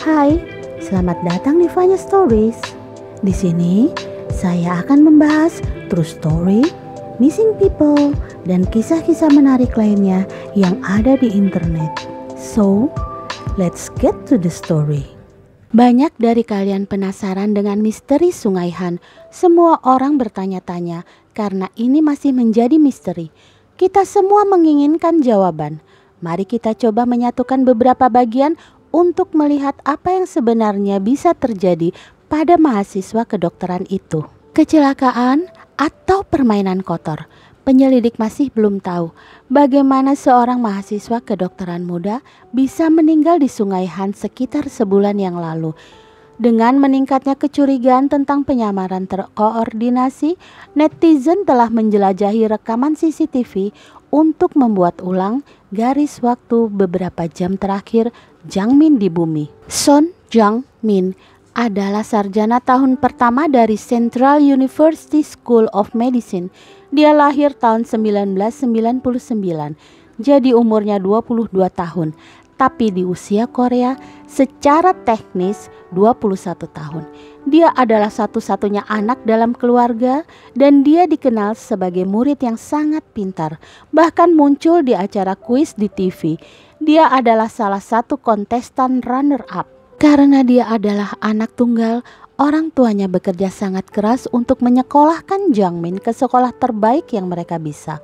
Hai, selamat datang di Vanya Stories. Di sini, saya akan membahas true story, missing people, dan kisah-kisah menarik lainnya yang ada di internet. So, let's get to the story. Banyak dari kalian penasaran dengan misteri Sungai Han. Semua orang bertanya-tanya karena ini masih menjadi misteri. Kita semua menginginkan jawaban. Mari kita coba menyatukan beberapa bagian untuk melihat apa yang sebenarnya bisa terjadi pada mahasiswa kedokteran itu. Kecelakaan atau permainan kotor. Penyelidik masih belum tahu bagaimana seorang mahasiswa kedokteran muda bisa meninggal di Sungai Han sekitar sebulan yang lalu. Dengan meningkatnya kecurigaan tentang penyamaran terkoordinasi, netizen telah menjelajahi rekaman CCTV untuk membuat ulang garis waktu beberapa jam terakhir Jang Min di bumi. Son Jang Min adalah sarjana tahun pertama dari Central University School of Medicine. Dia lahir tahun 1999, jadi umurnya 22 tahun tapi di usia Korea secara teknis 21 tahun. Dia adalah satu-satunya anak dalam keluarga dan dia dikenal sebagai murid yang sangat pintar, bahkan muncul di acara kuis di TV. Dia adalah salah satu kontestan runner up. Karena dia adalah anak tunggal, orang tuanya bekerja sangat keras untuk menyekolahkan Jangmin ke sekolah terbaik yang mereka bisa.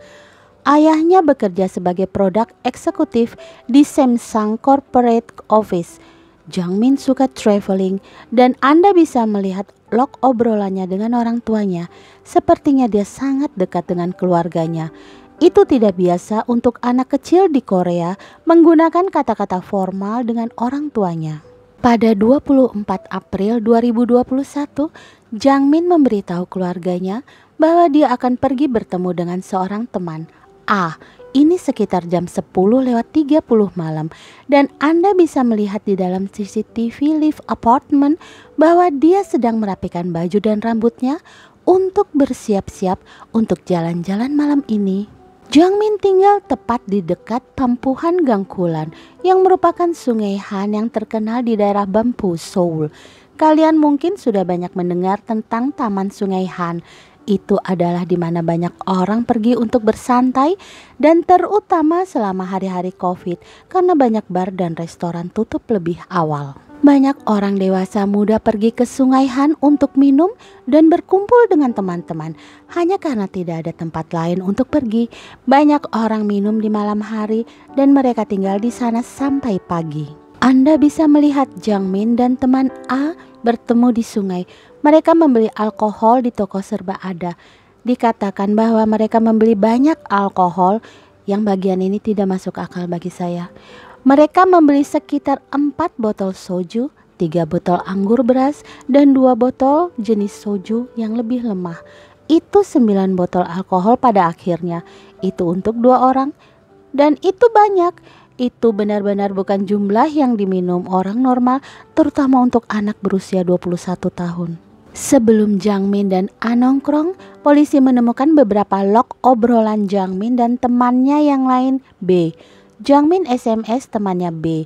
Ayahnya bekerja sebagai produk eksekutif di Samsung Corporate Office. Jang Min suka traveling dan Anda bisa melihat log obrolannya dengan orang tuanya. Sepertinya dia sangat dekat dengan keluarganya. Itu tidak biasa untuk anak kecil di Korea menggunakan kata-kata formal dengan orang tuanya. Pada 24 April 2021, Jang Min memberitahu keluarganya bahwa dia akan pergi bertemu dengan seorang teman Ah, Ini sekitar jam 10 lewat 30 malam dan Anda bisa melihat di dalam CCTV lift apartment bahwa dia sedang merapikan baju dan rambutnya untuk bersiap-siap untuk jalan-jalan malam ini. Jiang Min tinggal tepat di dekat tempuhan Gangkulan yang merupakan sungai Han yang terkenal di daerah Bampu, Seoul. Kalian mungkin sudah banyak mendengar tentang Taman Sungai Han itu adalah di mana banyak orang pergi untuk bersantai dan terutama selama hari-hari Covid karena banyak bar dan restoran tutup lebih awal. Banyak orang dewasa muda pergi ke Sungai Han untuk minum dan berkumpul dengan teman-teman hanya karena tidak ada tempat lain untuk pergi. Banyak orang minum di malam hari dan mereka tinggal di sana sampai pagi. Anda bisa melihat Jang Min dan teman A bertemu di sungai. Mereka membeli alkohol di toko serba ada. Dikatakan bahwa mereka membeli banyak alkohol yang bagian ini tidak masuk akal bagi saya. Mereka membeli sekitar 4 botol soju, 3 botol anggur beras, dan 2 botol jenis soju yang lebih lemah. Itu 9 botol alkohol pada akhirnya. Itu untuk dua orang. Dan itu banyak. Itu benar-benar bukan jumlah yang diminum orang normal, terutama untuk anak berusia 21 tahun. Sebelum Jangmin dan Anongkrong, polisi menemukan beberapa log obrolan Jangmin dan temannya yang lain B. Jangmin SMS temannya B.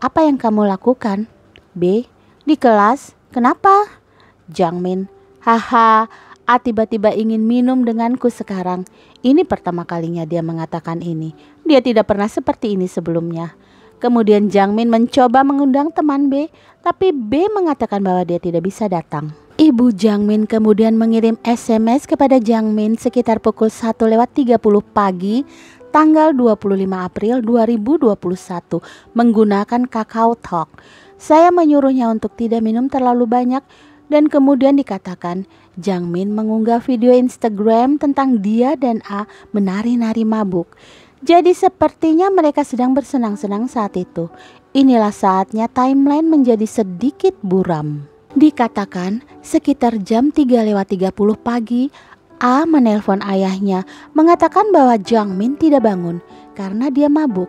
Apa yang kamu lakukan? B. Di kelas. Kenapa? Jangmin. Haha, A tiba-tiba ingin minum denganku sekarang. Ini pertama kalinya dia mengatakan ini. Dia tidak pernah seperti ini sebelumnya. Kemudian Jangmin mencoba mengundang teman B, tapi B mengatakan bahwa dia tidak bisa datang. Ibu Jangmin kemudian mengirim SMS kepada Jangmin sekitar pukul 1 lewat 30 pagi tanggal 25 April 2021 menggunakan Kakao Talk. Saya menyuruhnya untuk tidak minum terlalu banyak dan kemudian dikatakan Jangmin mengunggah video Instagram tentang dia dan A menari-nari mabuk. Jadi sepertinya mereka sedang bersenang-senang saat itu. Inilah saatnya timeline menjadi sedikit buram. Dikatakan sekitar jam 3 lewat 30 pagi A menelpon ayahnya mengatakan bahwa Jang Min tidak bangun karena dia mabuk.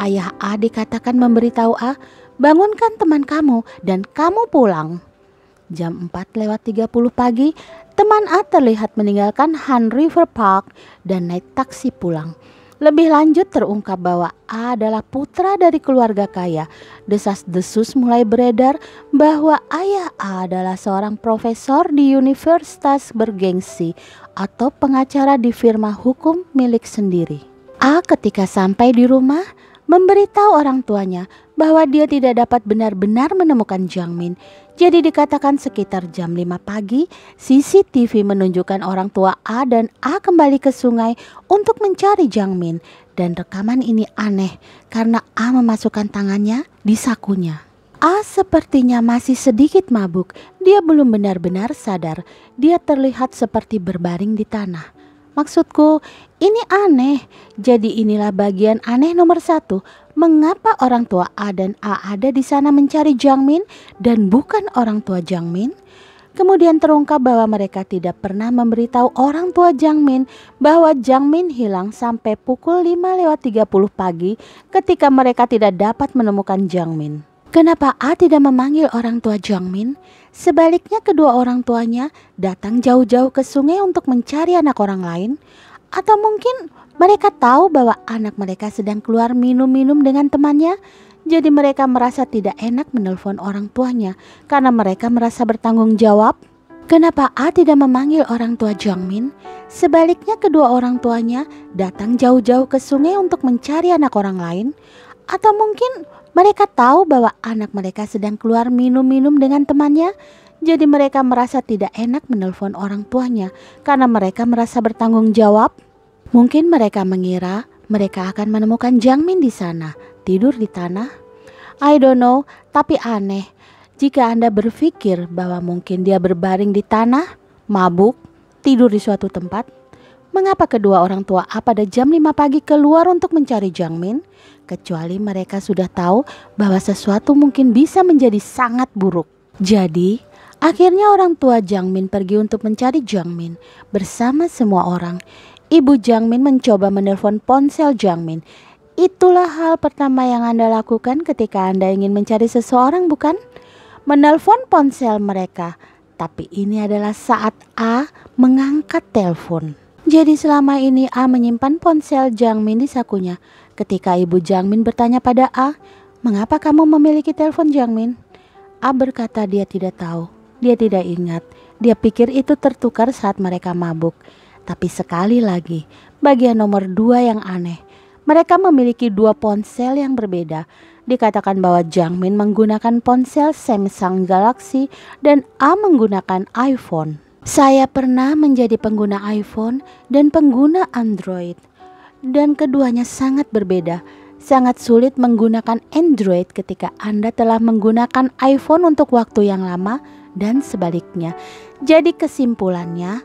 Ayah A dikatakan memberitahu A, bangunkan teman kamu dan kamu pulang. Jam 4 lewat 30 pagi, teman A terlihat meninggalkan Han River Park dan naik taksi pulang. Lebih lanjut terungkap bahwa A adalah putra dari keluarga kaya. Desas-desus mulai beredar bahwa ayah A adalah seorang profesor di universitas bergengsi atau pengacara di firma hukum milik sendiri. A ketika sampai di rumah memberitahu orang tuanya bahwa dia tidak dapat benar-benar menemukan Jiang Min. Jadi dikatakan sekitar jam 5 pagi, CCTV menunjukkan orang tua A dan A kembali ke sungai untuk mencari Jiang Min. Dan rekaman ini aneh karena A memasukkan tangannya di sakunya. A sepertinya masih sedikit mabuk. Dia belum benar-benar sadar. Dia terlihat seperti berbaring di tanah. Maksudku, ini aneh. Jadi inilah bagian aneh nomor satu mengapa orang tua A dan A ada di sana mencari Jangmin dan bukan orang tua Jangmin? Kemudian terungkap bahwa mereka tidak pernah memberitahu orang tua Jangmin bahwa Jangmin hilang sampai pukul 5 lewat 30 pagi ketika mereka tidak dapat menemukan Jangmin. Kenapa A tidak memanggil orang tua Jangmin? Sebaliknya kedua orang tuanya datang jauh-jauh ke sungai untuk mencari anak orang lain. Atau mungkin mereka tahu bahwa anak mereka sedang keluar minum-minum dengan temannya, jadi mereka merasa tidak enak menelpon orang tuanya karena mereka merasa bertanggung jawab. Kenapa A tidak memanggil orang tua Jongmin? Sebaliknya kedua orang tuanya datang jauh-jauh ke sungai untuk mencari anak orang lain atau mungkin mereka tahu bahwa anak mereka sedang keluar minum-minum dengan temannya, jadi mereka merasa tidak enak menelpon orang tuanya karena mereka merasa bertanggung jawab. Mungkin mereka mengira mereka akan menemukan Jangmin di sana, tidur di tanah. I don't know, tapi aneh. Jika Anda berpikir bahwa mungkin dia berbaring di tanah, mabuk, tidur di suatu tempat, mengapa kedua orang tua A pada jam 5 pagi keluar untuk mencari Jangmin? Kecuali mereka sudah tahu bahwa sesuatu mungkin bisa menjadi sangat buruk. Jadi, akhirnya orang tua Jangmin pergi untuk mencari Jangmin bersama semua orang. Ibu Jangmin mencoba menelpon ponsel Jangmin. Itulah hal pertama yang Anda lakukan ketika Anda ingin mencari seseorang, bukan? Menelpon ponsel mereka. Tapi ini adalah saat A mengangkat telepon. Jadi selama ini A menyimpan ponsel Jangmin di sakunya. Ketika Ibu Jangmin bertanya pada A, "Mengapa kamu memiliki telepon Jangmin?" A berkata dia tidak tahu. Dia tidak ingat. Dia pikir itu tertukar saat mereka mabuk. Tapi sekali lagi, bagian nomor dua yang aneh. Mereka memiliki dua ponsel yang berbeda. Dikatakan bahwa Jang Min menggunakan ponsel Samsung Galaxy dan A menggunakan iPhone. Saya pernah menjadi pengguna iPhone dan pengguna Android. Dan keduanya sangat berbeda. Sangat sulit menggunakan Android ketika Anda telah menggunakan iPhone untuk waktu yang lama dan sebaliknya. Jadi kesimpulannya,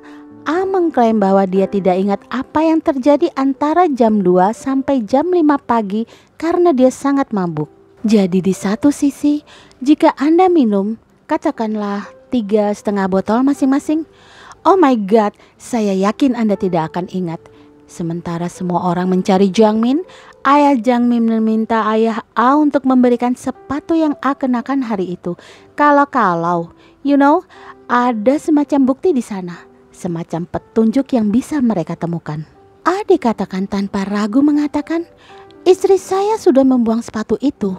A mengklaim bahwa dia tidak ingat apa yang terjadi antara jam 2 sampai jam 5 pagi karena dia sangat mabuk. Jadi di satu sisi, jika Anda minum, katakanlah tiga setengah botol masing-masing, oh my god, saya yakin Anda tidak akan ingat. Sementara semua orang mencari Min, ayah Min meminta ayah A untuk memberikan sepatu yang A kenakan hari itu. Kalau-kalau, you know, ada semacam bukti di sana semacam petunjuk yang bisa mereka temukan. A dikatakan tanpa ragu mengatakan, istri saya sudah membuang sepatu itu.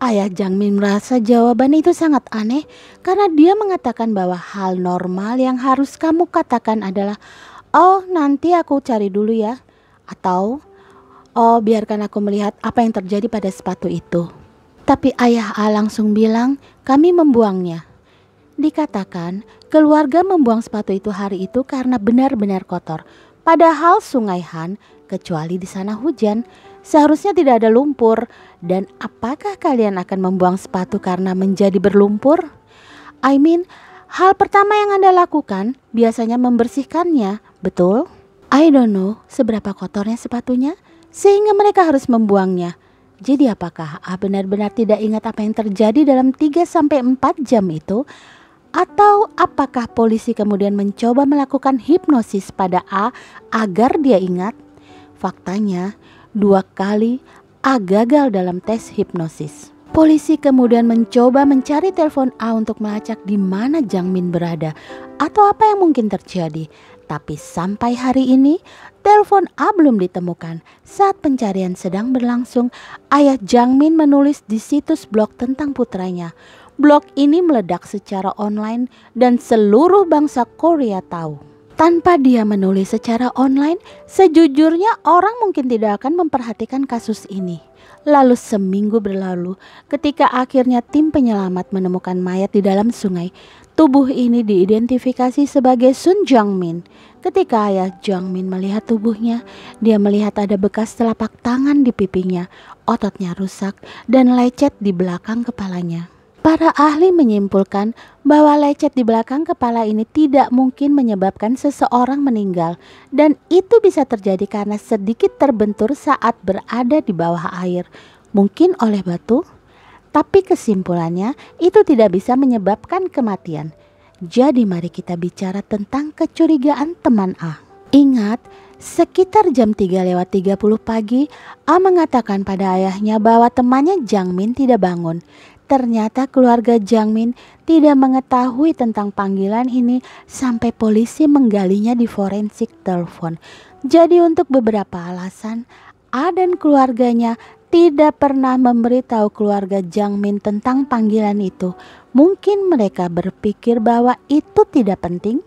Ayah Jang Min merasa jawaban itu sangat aneh karena dia mengatakan bahwa hal normal yang harus kamu katakan adalah Oh nanti aku cari dulu ya Atau Oh biarkan aku melihat apa yang terjadi pada sepatu itu Tapi ayah A langsung bilang kami membuangnya Dikatakan keluarga membuang sepatu itu hari itu karena benar-benar kotor. Padahal sungai Han, kecuali di sana hujan, seharusnya tidak ada lumpur. Dan apakah kalian akan membuang sepatu karena menjadi berlumpur? I mean, hal pertama yang Anda lakukan biasanya membersihkannya, betul? I don't know seberapa kotornya sepatunya, sehingga mereka harus membuangnya. Jadi apakah A benar-benar tidak ingat apa yang terjadi dalam 3 sampai 4 jam itu? Atau apakah polisi kemudian mencoba melakukan hipnosis pada A agar dia ingat? Faktanya, dua kali A gagal dalam tes hipnosis. Polisi kemudian mencoba mencari telepon A untuk melacak di mana Jang Min berada atau apa yang mungkin terjadi. Tapi sampai hari ini, telepon A belum ditemukan. Saat pencarian sedang berlangsung, ayah Jang Min menulis di situs blog tentang putranya blog ini meledak secara online dan seluruh bangsa Korea tahu. Tanpa dia menulis secara online, sejujurnya orang mungkin tidak akan memperhatikan kasus ini. Lalu seminggu berlalu, ketika akhirnya tim penyelamat menemukan mayat di dalam sungai, tubuh ini diidentifikasi sebagai Sun Jong Min. Ketika ayah Jong Min melihat tubuhnya, dia melihat ada bekas telapak tangan di pipinya, ototnya rusak, dan lecet di belakang kepalanya. Para ahli menyimpulkan bahwa lecet di belakang kepala ini tidak mungkin menyebabkan seseorang meninggal dan itu bisa terjadi karena sedikit terbentur saat berada di bawah air, mungkin oleh batu. Tapi kesimpulannya itu tidak bisa menyebabkan kematian. Jadi mari kita bicara tentang kecurigaan teman A. Ingat, Sekitar jam 3 lewat 30 pagi, A mengatakan pada ayahnya bahwa temannya Jangmin tidak bangun. Ternyata keluarga Jangmin tidak mengetahui tentang panggilan ini sampai polisi menggalinya di forensik telepon. Jadi untuk beberapa alasan, A dan keluarganya tidak pernah memberitahu keluarga Jangmin tentang panggilan itu. Mungkin mereka berpikir bahwa itu tidak penting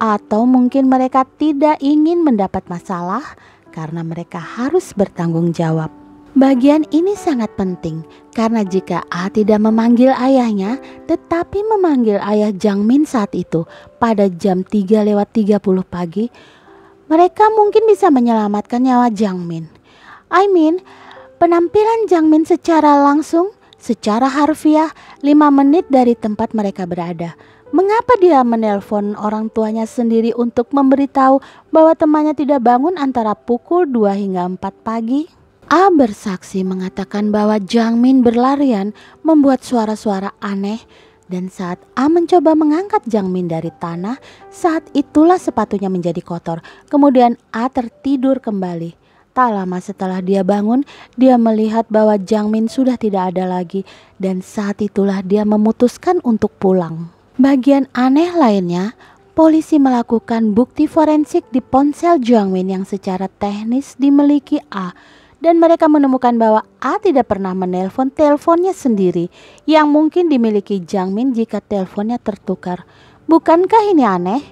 atau mungkin mereka tidak ingin mendapat masalah karena mereka harus bertanggung jawab. Bagian ini sangat penting karena jika A tidak memanggil ayahnya, tetapi memanggil ayah Jang Min saat itu pada jam 3 lewat 30 pagi, mereka mungkin bisa menyelamatkan nyawa Jang Min. I mean, penampilan Jang Min secara langsung, secara harfiah, 5 menit dari tempat mereka berada. Mengapa dia menelpon orang tuanya sendiri untuk memberitahu bahwa temannya tidak bangun antara pukul 2 hingga 4 pagi? A bersaksi mengatakan bahwa Jang Min berlarian membuat suara-suara aneh dan saat A mencoba mengangkat Jang Min dari tanah, saat itulah sepatunya menjadi kotor. Kemudian A tertidur kembali. Tak lama setelah dia bangun, dia melihat bahwa Jang Min sudah tidak ada lagi dan saat itulah dia memutuskan untuk pulang. Bagian aneh lainnya, polisi melakukan bukti forensik di ponsel Jiang Min yang secara teknis dimiliki A dan mereka menemukan bahwa A tidak pernah menelpon teleponnya sendiri yang mungkin dimiliki Jang Min jika teleponnya tertukar. Bukankah ini aneh?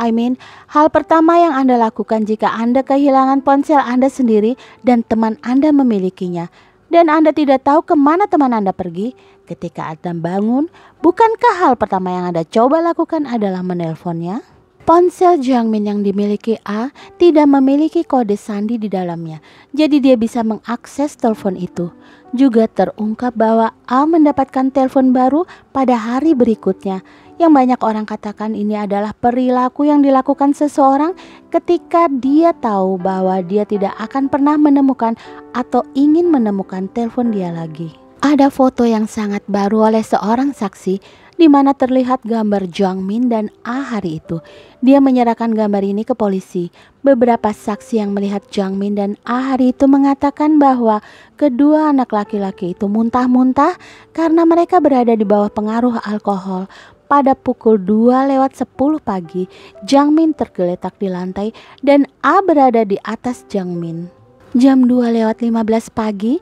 I mean, hal pertama yang Anda lakukan jika Anda kehilangan ponsel Anda sendiri dan teman Anda memilikinya dan Anda tidak tahu kemana teman Anda pergi, ketika Anda bangun, bukankah hal pertama yang Anda coba lakukan adalah menelponnya? Ponsel Jiangmin yang dimiliki A tidak memiliki kode sandi di dalamnya, jadi dia bisa mengakses telepon itu. Juga terungkap bahwa A mendapatkan telepon baru pada hari berikutnya. Yang banyak orang katakan ini adalah perilaku yang dilakukan seseorang ketika dia tahu bahwa dia tidak akan pernah menemukan atau ingin menemukan telepon dia lagi. Ada foto yang sangat baru oleh seorang saksi di mana terlihat gambar Jiang Min dan A hari itu. Dia menyerahkan gambar ini ke polisi. Beberapa saksi yang melihat Jiang Min dan A hari itu mengatakan bahwa kedua anak laki-laki itu muntah-muntah karena mereka berada di bawah pengaruh alkohol. Pada pukul 2 lewat 10 pagi, Jiang Min tergeletak di lantai dan A berada di atas Jiang Min. Jam 2 lewat 15 pagi,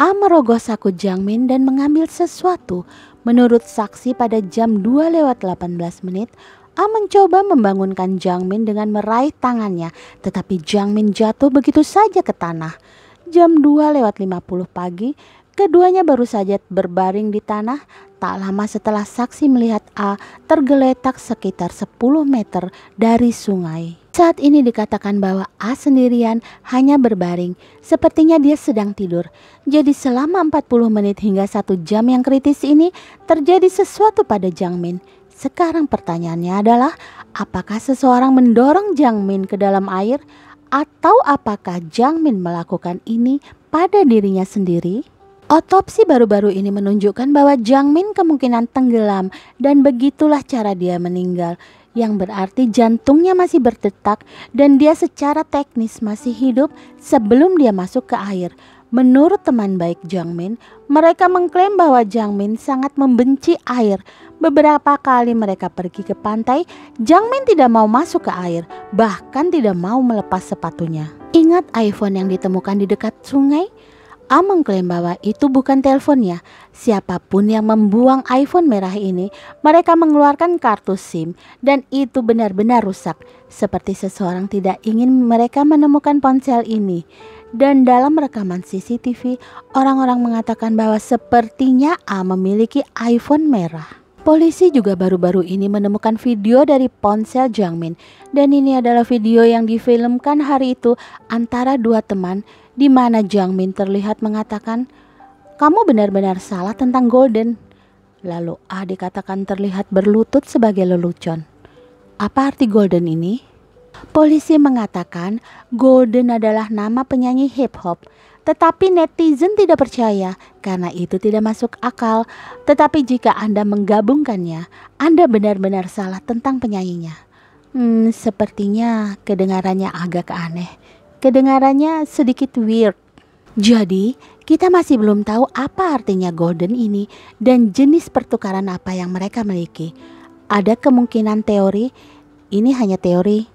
A merogoh saku Jiang Min dan mengambil sesuatu. Menurut saksi pada jam 2 lewat 18 menit, A mencoba membangunkan Jangmin dengan meraih tangannya, tetapi Jangmin jatuh begitu saja ke tanah. Jam 2 lewat 50 pagi, keduanya baru saja berbaring di tanah Tak lama setelah saksi melihat A tergeletak sekitar 10 meter dari sungai. Saat ini dikatakan bahwa A sendirian hanya berbaring, sepertinya dia sedang tidur. Jadi selama 40 menit hingga satu jam yang kritis ini terjadi sesuatu pada Jang Min. Sekarang pertanyaannya adalah apakah seseorang mendorong Jang Min ke dalam air atau apakah Jang Min melakukan ini pada dirinya sendiri? Otopsi baru-baru ini menunjukkan bahwa Jiang Min kemungkinan tenggelam dan begitulah cara dia meninggal yang berarti jantungnya masih berdetak dan dia secara teknis masih hidup sebelum dia masuk ke air. Menurut teman baik Jiang Min, mereka mengklaim bahwa Jiang Min sangat membenci air. Beberapa kali mereka pergi ke pantai, Jiang Min tidak mau masuk ke air, bahkan tidak mau melepas sepatunya. Ingat iPhone yang ditemukan di dekat sungai? A mengklaim bahwa itu bukan teleponnya. Siapapun yang membuang iPhone merah ini, mereka mengeluarkan kartu SIM dan itu benar-benar rusak. Seperti seseorang tidak ingin mereka menemukan ponsel ini. Dan dalam rekaman CCTV, orang-orang mengatakan bahwa sepertinya A memiliki iPhone merah. Polisi juga baru-baru ini menemukan video dari ponsel Jangmin dan ini adalah video yang difilmkan hari itu antara dua teman di mana Jiang Min terlihat mengatakan, "Kamu benar-benar salah tentang Golden." Lalu A dikatakan terlihat berlutut sebagai lelucon. Apa arti Golden ini? Polisi mengatakan Golden adalah nama penyanyi hip hop, tetapi netizen tidak percaya karena itu tidak masuk akal. Tetapi jika Anda menggabungkannya, Anda benar-benar salah tentang penyanyinya. Hmm, sepertinya kedengarannya agak aneh kedengarannya sedikit weird. Jadi, kita masih belum tahu apa artinya golden ini dan jenis pertukaran apa yang mereka miliki. Ada kemungkinan teori, ini hanya teori.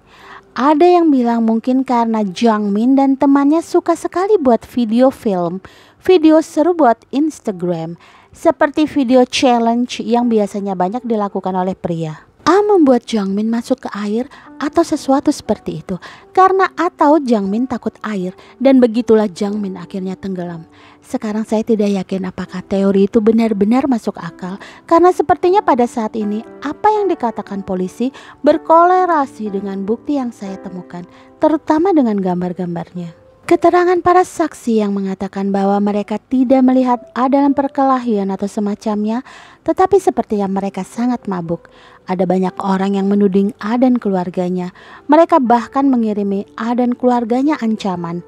Ada yang bilang mungkin karena Jungmin Min dan temannya suka sekali buat video film, video seru buat Instagram, seperti video challenge yang biasanya banyak dilakukan oleh pria. A membuat Jungmin Min masuk ke air atau sesuatu seperti itu. Karena atau Jangmin takut air dan begitulah Jangmin akhirnya tenggelam. Sekarang saya tidak yakin apakah teori itu benar-benar masuk akal karena sepertinya pada saat ini apa yang dikatakan polisi berkolerasi dengan bukti yang saya temukan, terutama dengan gambar-gambarnya. Keterangan para saksi yang mengatakan bahwa mereka tidak melihat ada dalam perkelahian atau semacamnya, tetapi seperti yang mereka sangat mabuk. Ada banyak orang yang menuding A dan keluarganya. Mereka bahkan mengirimi A dan keluarganya ancaman.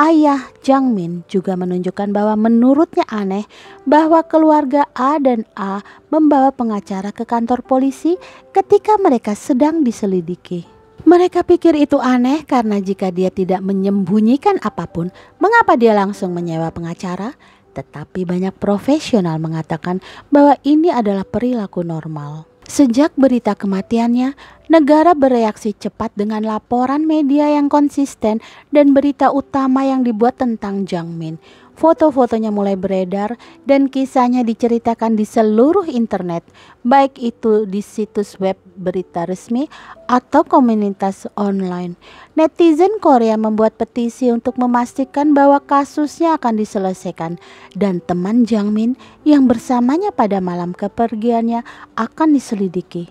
Ayah Jang Min juga menunjukkan bahwa menurutnya aneh bahwa keluarga A dan A membawa pengacara ke kantor polisi ketika mereka sedang diselidiki. Mereka pikir itu aneh karena jika dia tidak menyembunyikan apapun, mengapa dia langsung menyewa pengacara? Tetapi banyak profesional mengatakan bahwa ini adalah perilaku normal. Sejak berita kematiannya, negara bereaksi cepat dengan laporan media yang konsisten dan berita utama yang dibuat tentang Jang Min foto-fotonya mulai beredar dan kisahnya diceritakan di seluruh internet, baik itu di situs web berita resmi atau komunitas online. Netizen Korea membuat petisi untuk memastikan bahwa kasusnya akan diselesaikan dan teman Jang yang bersamanya pada malam kepergiannya akan diselidiki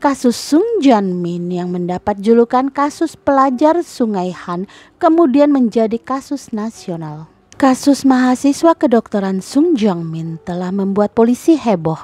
kasus Sung Jan Min yang mendapat julukan kasus pelajar Sungai Han kemudian menjadi kasus nasional. Kasus mahasiswa kedokteran Sung Jong Min telah membuat polisi heboh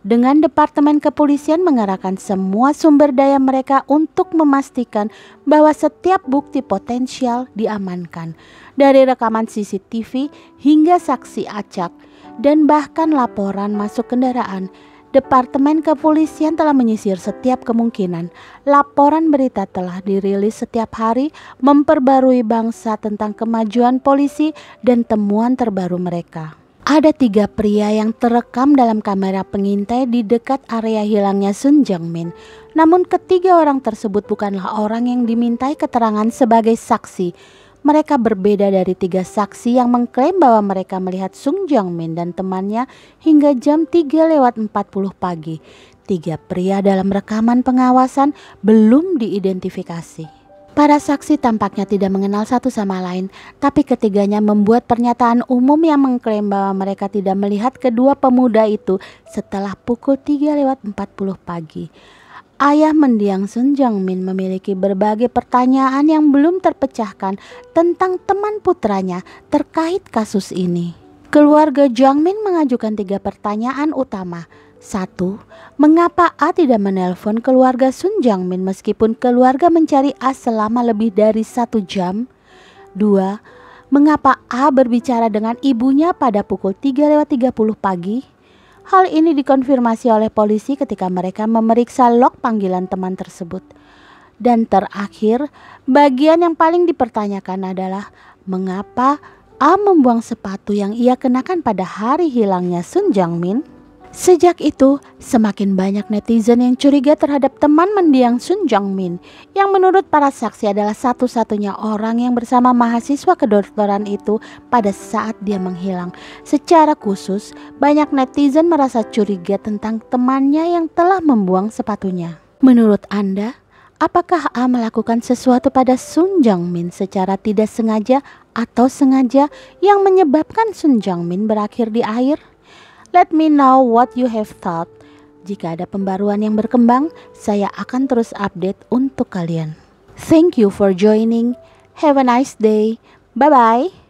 dengan Departemen Kepolisian mengarahkan semua sumber daya mereka untuk memastikan bahwa setiap bukti potensial diamankan, dari rekaman CCTV hingga saksi acak dan bahkan laporan masuk kendaraan Departemen Kepolisian telah menyisir setiap kemungkinan. Laporan berita telah dirilis setiap hari, memperbarui bangsa tentang kemajuan polisi dan temuan terbaru mereka. Ada tiga pria yang terekam dalam kamera pengintai di dekat area hilangnya Sun Jung Min, Namun ketiga orang tersebut bukanlah orang yang dimintai keterangan sebagai saksi. Mereka berbeda dari tiga saksi yang mengklaim bahwa mereka melihat Sung Jong Min dan temannya hingga jam 3 lewat 40 pagi. Tiga pria dalam rekaman pengawasan belum diidentifikasi. Para saksi tampaknya tidak mengenal satu sama lain, tapi ketiganya membuat pernyataan umum yang mengklaim bahwa mereka tidak melihat kedua pemuda itu setelah pukul 3 lewat 40 pagi. Ayah mendiang Sun Min memiliki berbagai pertanyaan yang belum terpecahkan tentang teman putranya terkait kasus ini. Keluarga Min mengajukan tiga pertanyaan utama. Satu, mengapa A tidak menelpon keluarga Sun Min meskipun keluarga mencari A selama lebih dari satu jam? Dua, mengapa A berbicara dengan ibunya pada pukul 3.30 pagi? Hal ini dikonfirmasi oleh polisi ketika mereka memeriksa log panggilan teman tersebut. Dan terakhir, bagian yang paling dipertanyakan adalah mengapa A membuang sepatu yang ia kenakan pada hari hilangnya Sun Jangmin? Min? Sejak itu, semakin banyak netizen yang curiga terhadap teman mendiang Sun Jong Min yang menurut para saksi adalah satu-satunya orang yang bersama mahasiswa kedokteran itu pada saat dia menghilang. Secara khusus, banyak netizen merasa curiga tentang temannya yang telah membuang sepatunya. Menurut Anda, apakah A melakukan sesuatu pada Sun Jong Min secara tidak sengaja atau sengaja yang menyebabkan Sun Jong Min berakhir di air? Let me know what you have thought. Jika ada pembaruan yang berkembang, saya akan terus update untuk kalian. Thank you for joining. Have a nice day. Bye bye.